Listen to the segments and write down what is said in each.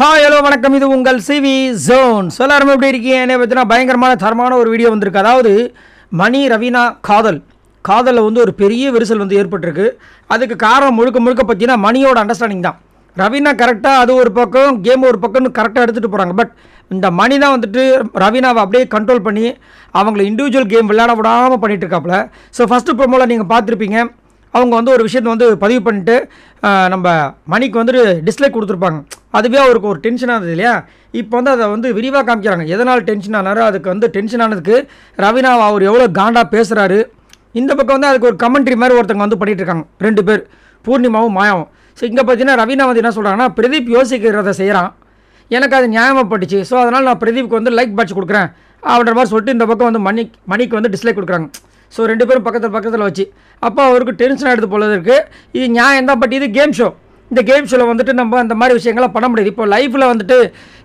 hi hello வணக்கம் இது உங்கள் சிவி ஜோன் எல்லாருமே எப்படி இருக்கீங்க என்ன பார்த்தீங்கன்னா பயங்கரமான தரமான ஒரு வீடியோ வந்திருக்கு அதாவது மணி ரவீனா காதல் காதலில் வந்து ஒரு பெரிய விரிசல் வந்து ஏற்பட்டிருக்கு அதுக்கு காரணம் முழுக்க முழுக்க பார்த்தீங்கன்னா மணியோட அண்டர்ஸ்டாண்டிங் தான் ரவீனா கரெக்டாக அது ஒரு பக்கம் கேம் ஒரு பக்கம்னு கரெக்டாக எடுத்துகிட்டு போகிறாங்க பட் இந்த மணி தான் வந்துட்டு ரவீனாவை அப்படியே கண்ட்ரோல் பண்ணி அவங்கள இண்டிவிஜுவல் கேம் விளையாட விடாமல் பண்ணிகிட்டு இருக்காப்புல ஸோ ஃபஸ்ட்டு ப்ரோமோவில் நீங்கள் பார்த்துருப்பீங்க அவங்க வந்து ஒரு விஷயத்தை வந்து பதிவு பண்ணிட்டு நம்ம மணிக்கு வந்துட்டு டிஸ்லைக் கொடுத்துருப்பாங்க அதுவே அவருக்கு ஒரு டென்ஷனாக இருந்தது இல்லையா இப்போ வந்து அதை வந்து விரிவாக காமிக்கிறாங்க எதனால் டென்ஷன் ஆனாரோ அதுக்கு வந்து டென்ஷன் ஆனதுக்கு ரவினா அவர் எவ்வளோ காண்டாக பேசுகிறாரு இந்த பக்கம் வந்து அதுக்கு ஒரு கமெண்ட்ரி மாதிரி ஒருத்தங்க வந்து பண்ணிகிட்ருக்காங்க ரெண்டு பேர் பூர்ணிமாவும் மாயாவும் ஸோ இங்கே பார்த்தீங்கன்னா ரவினா வந்து என்ன சொல்கிறாங்கன்னா பிரதீப் யோசிக்கிறத செய்கிறான் எனக்கு அது நியாயமாக பட்டுச்சு ஸோ அதனால் நான் பிரதீப்க்கு வந்து லைக் பட்ச் கொடுக்குறேன் அப்படின்ற மாதிரி சொல்லிட்டு இந்த பக்கம் வந்து மணி மணிக்கு வந்து டிஸ்லைக் கொடுக்குறாங்க ஸோ ரெண்டு பேரும் பக்கத்தில் பக்கத்தில் வச்சு அப்போ அவருக்கு டென்ஷன் ஆகிடுது போல இருக்குது இது நியாயம் தான் பட் இது கேம் ஷோ இந்த கேம்ஸில் வந்துட்டு நம்ம அந்த மாதிரி விஷயங்கள்லாம் பண்ண முடியாது இப்போ லைஃப்பில் வந்துட்டு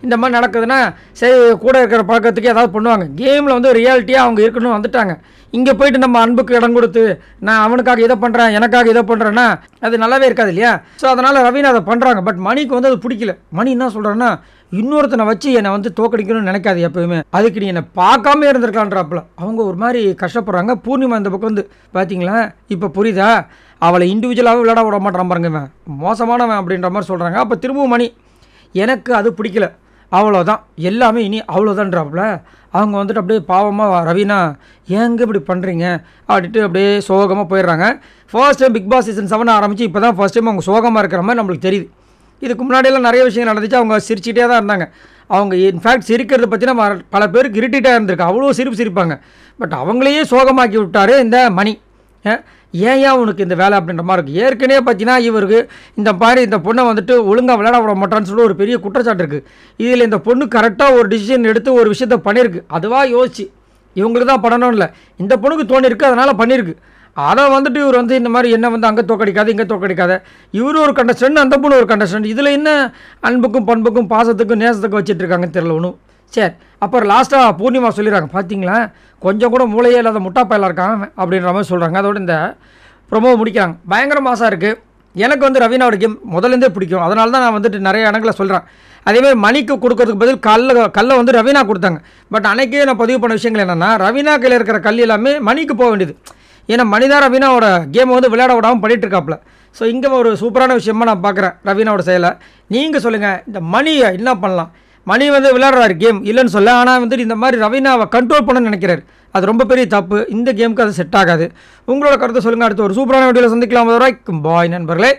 இந்த மாதிரி நடக்குதுன்னா சரி கூட இருக்கிற பழக்கத்துக்கு ஏதாவது பண்ணுவாங்க கேமில் வந்து ரியாலிட்டியாக அவங்க இருக்கணும் வந்துட்டாங்க இங்கே போயிட்டு நம்ம அன்புக்கு இடம் கொடுத்து நான் அவனுக்காக இதை பண்ணுறேன் எனக்காக இதை பண்ணுறேன்னா அது நல்லாவே இருக்காது இல்லையா ஸோ அதனால் ரவீன் அதை பண்ணுறாங்க பட் மணிக்கு வந்து அது பிடிக்கல மணி என்ன சொல்கிறேன்னா இன்னொருத்தனை வச்சு என்னை வந்து தோக்கடிக்கணும்னு நினைக்காது எப்போயுமே அதுக்கு நீ என்னை பார்க்காம இருந்திருக்கலான்றாப்புல அவங்க ஒரு மாதிரி கஷ்டப்படுறாங்க பூர்ணிமா இந்த பக்கம் வந்து பார்த்தீங்களா இப்போ புரியுதா அவளை இண்டிவிஜுவலாகவே விளையாட விட மாட்டேறான் பாருங்க மோசமானவன் அப்படின்ற மாதிரி சொல்கிறாங்க அப்போ திரும்பவும் மணி எனக்கு அது பிடிக்கல அவ்வளோதான் எல்லாமே இனி அவ்வளோதான்றாப்புல அவங்க வந்துட்டு அப்படியே பாவமாக ரவினா ஏங்க இப்படி பண்ணுறீங்க அப்படின்ட்டு அப்படியே சோகமாக போயிடுறாங்க first time Bigg Boss season seven ஆரம்பித்து இப்போ தான் ஃபர்ஸ்ட் டைம் அவங்க சோகமாக இருக்கிற மாதிரி நம்மளுக்கு தெரியுது இதுக்கு முன்னாடியெல்லாம் நிறைய விஷயங்கள் நடந்துச்சு அவங்க சிரிச்சிட்டே தான் இருந்தாங்க அவங்க இன்ஃபேக்ட் சிரிக்கிறத பற்றினா பல பேருக்கு இரிட்டேட்டாக இருந்திருக்கு அவ்வளோ சிரிப்பு சிரிப்பாங்க பட் அவங்களையே சோகமாக்கி விட்டார் இந்த மணி ஏன்யா உனக்கு இந்த வேலை அப்படின்ற மாதிரி இருக்குது ஏற்கனவே பார்த்தீங்கன்னா இவருக்கு இந்த மாதிரி இந்த பொண்ணை வந்துட்டு ஒழுங்காக விளையாட விட மாட்டான்னு சொல்லி ஒரு பெரிய குற்றச்சாட்டு இருக்குது இதில் இந்த பொண்ணு கரெக்டாக ஒரு டிசிஷன் எடுத்து ஒரு விஷயத்த பண்ணியிருக்கு அதுவாக யோசிச்சு இவங்களுக்கு தான் பண்ணணும் இல்லை இந்த பொண்ணுக்கு தோணிருக்கு அதனால் பண்ணியிருக்கு அதை வந்துட்டு இவர் வந்து இந்த மாதிரி என்ன வந்து அங்கே தோக்கடிக்காது இங்கே தோக்கடிக்காத இவரும் ஒரு கண்டஸ்டன்ட் அந்த பொண்ணு ஒரு கண்டஸ்டன்ட் இதில் என்ன அன்புக்கும் பண்புக்கும் பாசத்துக்கும் நேசத்துக்கும் வச்சுட்டு இருக்காங்கன்னு தெரியல ஒன்றும் சரி அப்புறம் லாஸ்ட்டாக பூர்ணிமா சொல்லிடுறாங்க பார்த்தீங்களா கொஞ்சம் கூட மூளையே இல்லாத முட்டாப்பயலாக இருக்கான் அப்படின்ற மாதிரி சொல்கிறாங்க அதோட இந்த ப்ரொமோவை முடிக்கிறாங்க பயங்கர மாதம் இருக்குது எனக்கு வந்து ரவீனா கேம் முதலேருந்தே பிடிக்கும் அதனால தான் நான் வந்துட்டு நிறைய இடங்களை சொல்கிறேன் அதேமாதிரி மணிக்கு கொடுக்கறதுக்கு பதில் கல்ல கல்லை வந்து ரவீனா கொடுத்தாங்க பட் அன்னைக்கே நான் பதிவு பண்ண விஷயங்கள் என்னென்னா ரவீனா கையில் இருக்கிற கல் எல்லாமே மணிக்கு போக வேண்டியது ஏன்னா மணிதா ரவீனாவோட கேம் வந்து விளையாட விடாமல் பண்ணிகிட்டு இருக்காப்புல ஸோ இங்கே ஒரு சூப்பரான விஷயமா நான் பார்க்குறேன் ரவீனாவோட செயலை நீங்கள் சொல்லுங்கள் இந்த மணியை என்ன பண்ணலாம் மணி வந்து விளையாடுறாரு கேம் இல்லைன்னு சொல்ல ஆனால் வந்துட்டு இந்த மாதிரி ரவீனாவை கண்ட்ரோல் பண்ண நினைக்கிறார் அது ரொம்ப பெரிய தப்பு இந்த கேமுக்கு அது செட் ஆகாது உங்களோட கருத்தை சொல்லுங்கள் அடுத்து ஒரு சூப்பரான வீடியோவில் சந்திக்கலாம் பாய் நண்பர்களே